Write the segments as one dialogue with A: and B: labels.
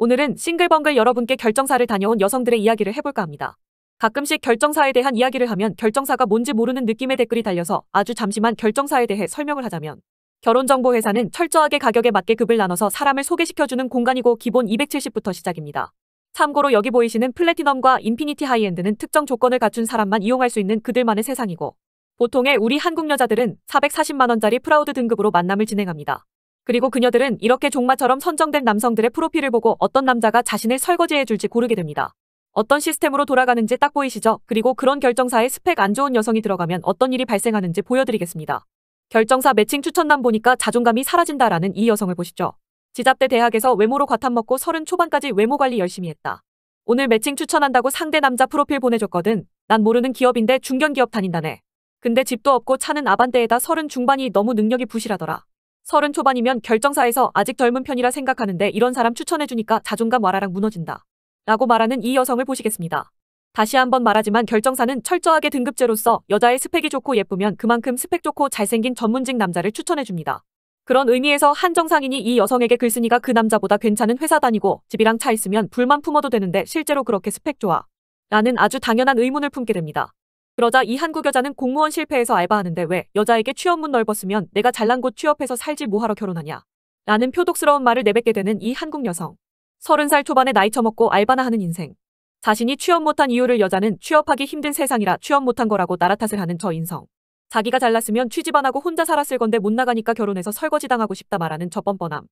A: 오늘은 싱글벙글 여러분께 결정사를 다녀온 여성들의 이야기를 해볼까 합니다. 가끔씩 결정사에 대한 이야기를 하면 결정사가 뭔지 모르는 느낌의 댓글이 달려서 아주 잠시만 결정사에 대해 설명을 하자면 결혼정보회사는 철저하게 가격에 맞게 급을 나눠서 사람을 소개시켜주는 공간이고 기본 270부터 시작입니다. 참고로 여기 보이시는 플래티넘과 인피니티 하이엔드는 특정 조건을 갖춘 사람만 이용할 수 있는 그들만의 세상이고 보통의 우리 한국 여자들은 440만원짜리 프라우드 등급으로 만남을 진행합니다. 그리고 그녀들은 이렇게 종마처럼 선정된 남성들의 프로필을 보고 어떤 남자가 자신을 설거지해줄지 고르게 됩니다. 어떤 시스템으로 돌아가는지 딱 보이시죠? 그리고 그런 결정사에 스펙 안 좋은 여성이 들어가면 어떤 일이 발생하는지 보여드리겠습니다. 결정사 매칭 추천남 보니까 자존감이 사라진다라는 이 여성을 보시죠. 지잡대 대학에서 외모로 과탐먹고 서른 초반까지 외모 관리 열심히 했다. 오늘 매칭 추천한다고 상대 남자 프로필 보내줬거든. 난 모르는 기업인데 중견기업 다닌다네. 근데 집도 없고 차는 아반떼에다 서른 중반이 너무 능력이 부실하더라. 서른 초반이면 결정사에서 아직 젊은 편이라 생각하는데 이런 사람 추천해주니까 자존감 와라락 무너진다. 라고 말하는 이 여성을 보시겠습니다. 다시 한번 말하지만 결정사는 철저하게 등급제로서 여자의 스펙이 좋고 예쁘면 그만큼 스펙 좋고 잘생긴 전문직 남자를 추천해줍니다. 그런 의미에서 한정상인이 이 여성에게 글쓴이가그 남자보다 괜찮은 회사 다니고 집이랑 차 있으면 불만 품어도 되는데 실제로 그렇게 스펙 좋아. 라는 아주 당연한 의문을 품게 됩니다. 그러자 이 한국 여자는 공무원 실패해서 알바하는데 왜 여자에게 취업문 넓었으면 내가 잘난 곳 취업해서 살지 뭐하러 결혼하냐. 라는 표독스러운 말을 내뱉게 되는 이 한국 여성. 서른 살 초반에 나이 처먹고 알바나 하는 인생. 자신이 취업 못한 이유를 여자는 취업하기 힘든 세상이라 취업 못한 거라고 나라 탓을 하는 저 인성. 자기가 잘났으면 취집 안 하고 혼자 살았을 건데 못 나가니까 결혼해서 설거지 당하고 싶다 말하는 저 뻔뻔함.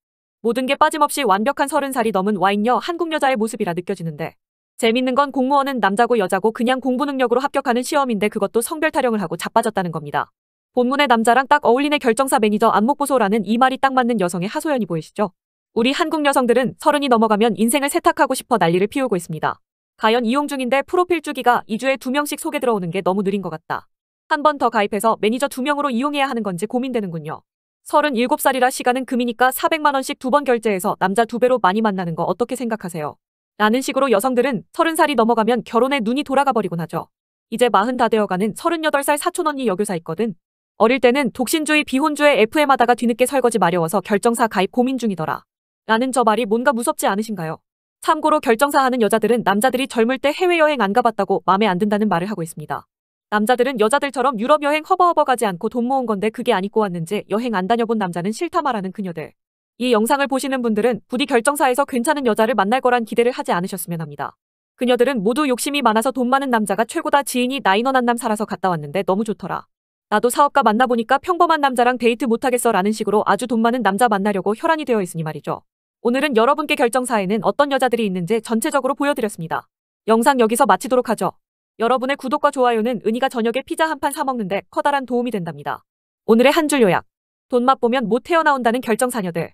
A: 모든 게 빠짐없이 완벽한 서른 살이 넘은 와인녀 한국 여자의 모습이라 느껴지는데 재밌는 건 공무원은 남자고 여자고 그냥 공부 능력으로 합격하는 시험인데 그것도 성별 타령을 하고 자빠졌다는 겁니다. 본문의 남자랑 딱 어울리네 결정사 매니저 안목보소라는 이 말이 딱 맞는 여성의 하소연이 보이시죠? 우리 한국 여성들은 서른이 넘어가면 인생을 세탁하고 싶어 난리를 피우고 있습니다. 가연 이용 중인데 프로필 주기가 2주에 2명씩 소개 들어오는 게 너무 느린 것 같다. 한 번 더 가입해서 매니저 2명으로 이용해야 하는 건지 고민되는군요. 37살이라 시간은 금이니까 400만원씩 두 번 결제해서 남자 두 배로 많이 만나는 거 어떻게 생각하세요? 라는 식으로 여성들은 30살이 넘어가면 결혼에 눈이 돌아가 버리곤 하죠. 이제 40다 되어가는 38살 사촌언니 여교사 있거든. 어릴 때는 독신주의 비혼주의 FM 하다가 뒤늦게 설거지 마려워서 결정사 가입 고민 중이더라. 라는 저 말이 뭔가 무섭지 않으신가요? 참고로 결정사 하는 여자들은 남자들이 젊을 때 해외여행 안 가봤다고 맘에 안 든다는 말을 하고 있습니다. 남자들은 여자들처럼 유럽 여행 허버허버 가지 않고 돈 모은 건데 그게 안 입고 왔는지 여행 안 다녀본 남자는 싫다 말하는 그녀들. 이 영상을 보시는 분들은 부디 결정사에서 괜찮은 여자를 만날 거란 기대를 하지 않으셨으면 합니다. 그녀들은 모두 욕심이 많아서 돈 많은 남자가 최고다 지인이 나인원 난남 살아서 갔다 왔는데 너무 좋더라. 나도 사업가 만나보니까 평범한 남자랑 데이트 못하겠어 라는 식으로 아주 돈 많은 남자 만나려고 혈안이 되어 있으니 말이죠. 오늘은 여러분께 결정사에는 어떤 여자들이 있는지 전체적으로 보여드렸습니다. 영상 여기서 마치도록 하죠. 여러분의 구독과 좋아요는 은희가 저녁에 피자 한 판 사먹는데 커다란 도움이 된답니다. 오늘의 한 줄 요약. 돈 맛 보면 못 헤어나온다는 결정사녀들.